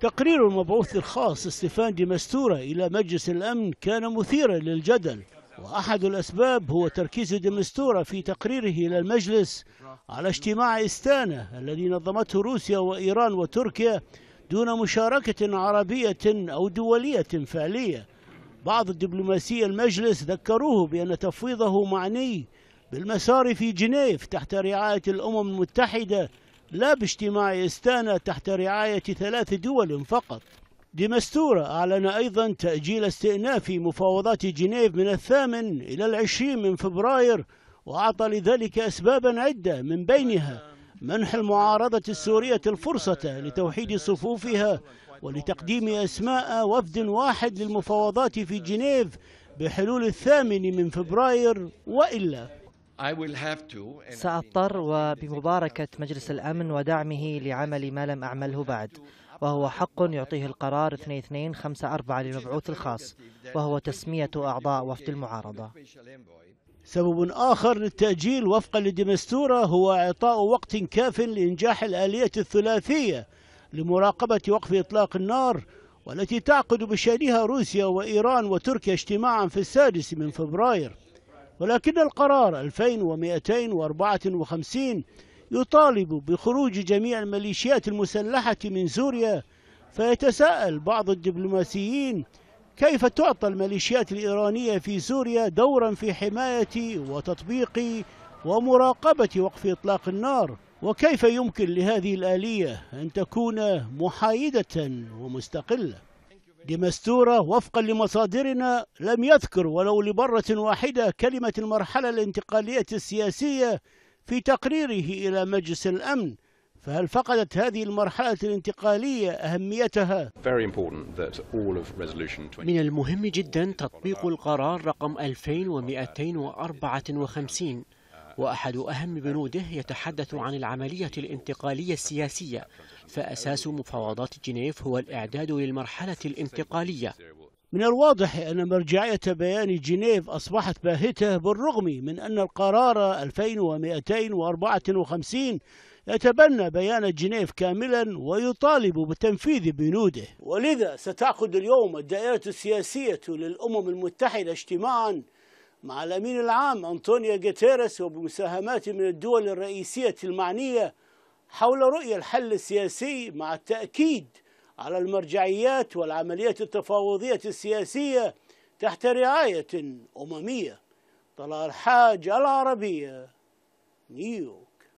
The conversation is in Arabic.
تقرير المبعوث الخاص ستيفان دي مستورة إلى مجلس الأمن كان مثيرا للجدل وأحد الأسباب هو تركيز دي مستورة في تقريره إلى المجلس على اجتماع إستانا الذي نظمته روسيا وإيران وتركيا دون مشاركة عربية أو دولية فعلية بعض الدبلوماسية المجلس ذكروه بأن تفويضه معني بالمسار في جنيف تحت رعاية الأمم المتحدة لا باجتماع استانا تحت رعاية ثلاث دول فقط ديمستورا أعلن أيضا تأجيل استئناف مفاوضات جنيف من الثامن إلى العشرين من فبراير وأعطى لذلك أسبابا عدة من بينها منح المعارضة السورية الفرصة لتوحيد صفوفها ولتقديم أسماء وفد واحد للمفاوضات في جنيف بحلول الثامن من فبراير وإلا سأضطر وبمباركة مجلس الأمن ودعمه لعمل ما لم أعمله بعد وهو حق يعطيه القرار 2254 للمبعوث الخاص وهو تسمية أعضاء وفد المعارضة سبب آخر للتأجيل وفقا لدمستورة هو إعطاء وقت كاف لإنجاح الآلية الثلاثية لمراقبة وقف إطلاق النار والتي تعقد بشأنها روسيا وإيران وتركيا اجتماعا في السادس من فبراير ولكن القرار 2254 يطالب بخروج جميع الميليشيات المسلحة من سوريا فيتساءل بعض الدبلوماسيين كيف تعطى الميليشيات الإيرانية في سوريا دورا في حماية وتطبيق ومراقبة وقف إطلاق النار وكيف يمكن لهذه الآلية أن تكون محايدة ومستقلة دمستورة وفقا لمصادرنا لم يذكر ولو لمرة واحدة كلمة المرحلة الانتقالية السياسية في تقريره إلى مجلس الأمن فهل فقدت هذه المرحلة الانتقالية أهميتها؟ من المهم جدا تطبيق القرار رقم 2254 وأحد أهم بنوده يتحدث عن العملية الانتقالية السياسية فأساس مفاوضات جنيف هو الإعداد للمرحلة الانتقالية من الواضح أن مرجعية بيان جنيف أصبحت باهتة بالرغم من أن القرار 2254 يتبنى بيان جنيف كاملا ويطالب بتنفيذ بنوده ولذا ستعقد اليوم الدائرة السياسية للأمم المتحدة اجتماعا مع الأمين العام أنطونيا جيتيرس وبمساهمات من الدول الرئيسية المعنية حول رؤية الحل السياسي مع التأكيد على المرجعيات والعمليات التفاوضية السياسية تحت رعاية أممية طلال الحاج العربية نيو